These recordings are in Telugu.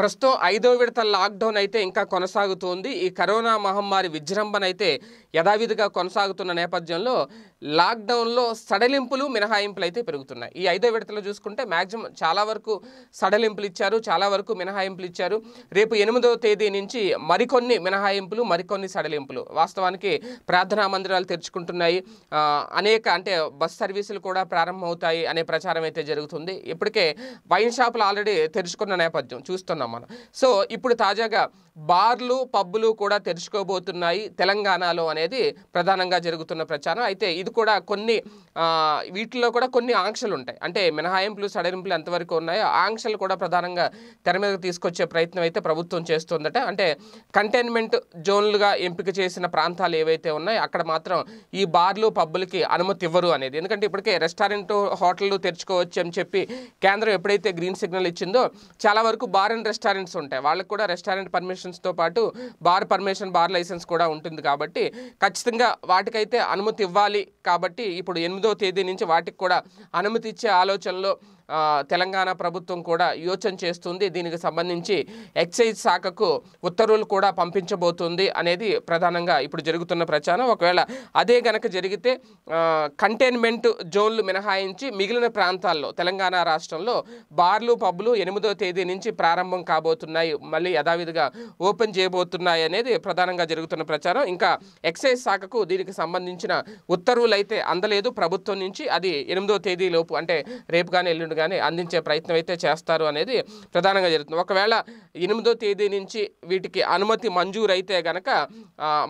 ప్రస్తుతం ఐదో విడత లాక్డౌన్ అయితే ఇంకా కొనసాగుతోంది ఈ కరోనా మహమ్మారి విజృంభణ అయితే యథావిధిగా కొనసాగుతున్న నేపథ్యంలో లాక్డౌన్లో సడలింపులు మినహాయింపులు అయితే పెరుగుతున్నాయి ఈ ఐదో విడతలో చూసుకుంటే మ్యాక్సిమం చాలా వరకు సడలింపులు ఇచ్చారు చాలా వరకు మినహాయింపులు ఇచ్చారు రేపు ఎనిమిదవ తేదీ నుంచి మరికొన్ని మినహాయింపులు మరికొన్ని సడలింపులు వాస్తవానికి ప్రార్థనా మందిరాలు తెరుచుకుంటున్నాయి అనేక అంటే బస్ సర్వీసులు కూడా ప్రారంభమవుతాయి అనే ప్రచారం అయితే జరుగుతుంది ఇప్పటికే వైన్ షాపులు ఆల్రెడీ తెరుచుకున్న నేపథ్యం చూస్తున్నాం చూస్తున్నాం మనం సో ఇప్పుడు తాజాగా బార్లు పబ్బులు కూడా తెరుచుకోబోతున్నాయి తెలంగాణలో అనేది ప్రధానంగా జరుగుతున్న ప్రచారం అయితే ఇది కూడా కొన్ని వీటిలో కూడా కొన్ని ఆంక్షలు ఉంటాయి అంటే మినహాయింపులు సడలింపులు ఎంతవరకు ఉన్నాయో ఆంక్షలు కూడా ప్రధానంగా తెర మీద తీసుకొచ్చే ప్రయత్నం అయితే ప్రభుత్వం చేస్తుందట అంటే కంటైన్మెంట్ జోన్లుగా ఎంపిక చేసిన ప్రాంతాలు ఏవైతే ఉన్నాయో అక్కడ మాత్రం ఈ బార్లు పబ్బులకి అనుమతి ఇవ్వరు అనేది ఎందుకంటే ఇప్పటికే రెస్టారెంట్ హోటళ్ళు తెరుచుకోవచ్చు అని చెప్పి కేంద్రం ఎప్పుడైతే గ్రీన్ సిగ్నల్ ఇచ్చిందో చాలా వరకు బార్ అండ్ రెస్టారెంట్స్ ఉంటాయి వాళ్ళకు కూడా రెస్టారెంట్ పర్మిషన్స్తో పాటు బార్ పర్మిషన్ బార్ లైసెన్స్ కూడా ఉంటుంది కాబట్టి ఖచ్చితంగా వాటికైతే అనుమతి ఇవ్వాలి కాబట్టి ఇప్పుడు ఎనిమిదో తేదీ నుంచి వాటికి కూడా అనుమతి ఇచ్చే ఆలోచనలో తెలంగాణ ప్రభుత్వం కూడా యోచన చేస్తుంది దీనికి సంబంధించి ఎక్సైజ్ శాఖకు ఉత్తర్వులు కూడా పంపించబోతుంది అనేది ప్రధానంగా ఇప్పుడు జరుగుతున్న ప్రచారం ఒకవేళ అదే గనక జరిగితే కంటైన్మెంట్ జోన్లు మినహాయించి మిగిలిన ప్రాంతాల్లో తెలంగాణ రాష్ట్రంలో బార్లు పబ్లు ఎనిమిదో తేదీ నుంచి ప్రారంభం కాబోతున్నాయి మళ్ళీ యథావిధిగా ఓపెన్ చేయబోతున్నాయి అనేది ప్రధానంగా జరుగుతున్న ప్రచారం ఇంకా ఎక్సైజ్ శాఖకు దీనికి సంబంధించిన ఉత్తర్వులు అయితే అందలేదు ప్రభుత్వం నుంచి అది ఎనిమిదో తేదీ లోపు అంటే రేపు కానీ ఎల్లుండి కానీ అందించే ప్రయత్నం అయితే చేస్తారు అనేది ప్రధానంగా జరుగుతుంది ఒకవేళ ఎనిమిదో తేదీ నుంచి వీటికి అనుమతి మంజూరు అయితే గనక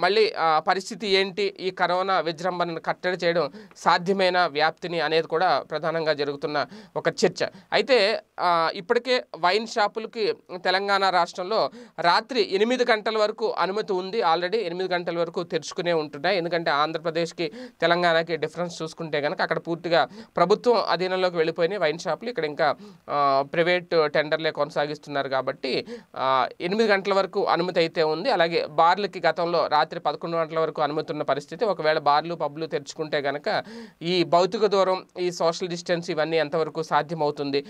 మళ్ళీ పరిస్థితి ఏంటి ఈ కరోనా విజృంభణను కట్టడి చేయడం సాధ్యమైన వ్యాప్తిని అనేది కూడా ప్రధానంగా జరుగుతున్న ఒక చర్చ అయితే ఇప్పటికే వైన్ షాపులకి తెలంగాణ రాష్ట్రంలో రాత్రి ఎనిమిది గంటల వరకు అనుమతి ఉంది ఆల్రెడీ ఎనిమిది గంటల వరకు తెరుచుకునే ఉంటున్నాయి ఎందుకంటే ఆంధ్రప్రదేశ్కి తెలంగాణకి డిఫరెన్స్ చూసుకుంటే కనుక అక్కడ పూర్తిగా ప్రభుత్వం అధీనంలోకి వెళ్ళిపోయినాయి వైన్ షాప్ షాపులు ఇక్కడ ఇంకా ప్రైవేట్ టెండర్లే కొనసాగిస్తున్నారు కాబట్టి ఎనిమిది గంటల వరకు అనుమతి అయితే ఉంది అలాగే బార్లకి గతంలో రాత్రి పదకొండు గంటల వరకు అనుమతి ఉన్న పరిస్థితి ఒకవేళ బార్లు పబ్లు తెరుచుకుంటే కనుక ఈ భౌతిక దూరం ఈ సోషల్ డిస్టెన్స్ ఇవన్నీ ఎంతవరకు సాధ్యమవుతుంది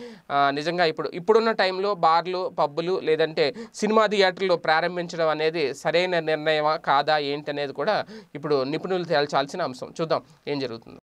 నిజంగా ఇప్పుడు ఇప్పుడున్న టైంలో బార్లు పబ్బులు లేదంటే సినిమా థియేటర్లు ప్రారంభించడం అనేది సరైన నిర్ణయమా కాదా ఏంటి అనేది కూడా ఇప్పుడు నిపుణులు తేల్చాల్సిన అంశం చూద్దాం ఏం జరుగుతుంది